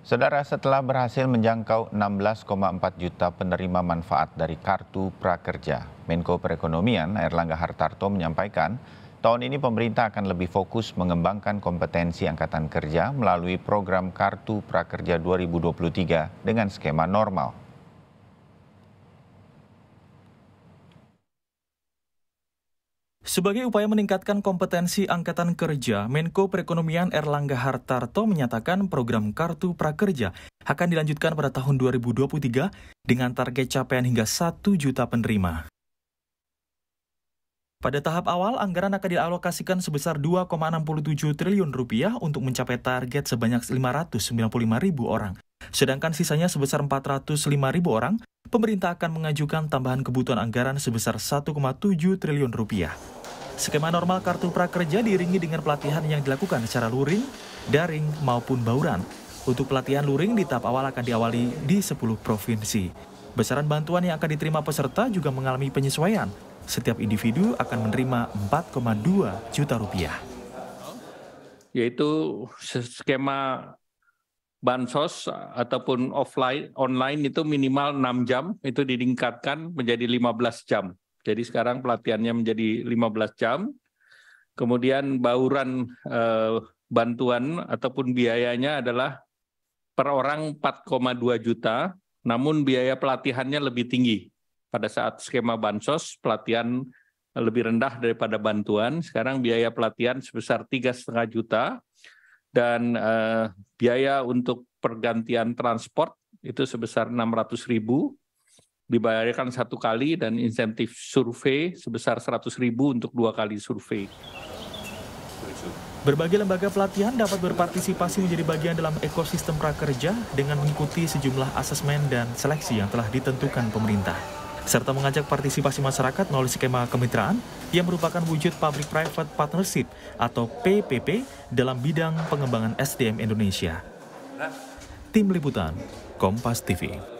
Saudara setelah berhasil menjangkau 16,4 juta penerima manfaat dari Kartu Prakerja, Menko Perekonomian Erlangga Hartarto menyampaikan, tahun ini pemerintah akan lebih fokus mengembangkan kompetensi angkatan kerja melalui program Kartu Prakerja 2023 dengan skema normal. Sebagai upaya meningkatkan kompetensi Angkatan Kerja, Menko Perekonomian Erlangga Hartarto menyatakan program Kartu Prakerja akan dilanjutkan pada tahun 2023 dengan target capaian hingga 1 juta penerima. Pada tahap awal, anggaran akan dialokasikan sebesar 2,67 triliun rupiah untuk mencapai target sebanyak 595 ribu orang. Sedangkan sisanya sebesar 405 ribu orang, pemerintah akan mengajukan tambahan kebutuhan anggaran sebesar 1,7 triliun rupiah. Skema normal kartu prakerja diiringi dengan pelatihan yang dilakukan secara luring, daring, maupun bauran. Untuk pelatihan luring di tahap awal akan diawali di 10 provinsi. Besaran bantuan yang akan diterima peserta juga mengalami penyesuaian. Setiap individu akan menerima 4,2 juta rupiah. Yaitu skema bansos ataupun offline online itu minimal 6 jam itu ditingkatkan menjadi 15 jam. Jadi sekarang pelatihannya menjadi 15 jam. Kemudian bauran eh, bantuan ataupun biayanya adalah per orang 4,2 juta, namun biaya pelatihannya lebih tinggi. Pada saat skema bansos, pelatihan lebih rendah daripada bantuan. Sekarang biaya pelatihan sebesar tiga setengah juta dan eh, biaya untuk pergantian transport itu sebesar 600 ribu dibayarkan satu kali dan insentif survei sebesar 100 ribu untuk dua kali survei. Berbagai lembaga pelatihan dapat berpartisipasi menjadi bagian dalam ekosistem prakerja dengan mengikuti sejumlah asesmen dan seleksi yang telah ditentukan pemerintah serta mengajak partisipasi masyarakat melalui skema kemitraan yang merupakan wujud Public Private Partnership atau PPP dalam bidang pengembangan SDM Indonesia. Tim Liputan, Kompas TV.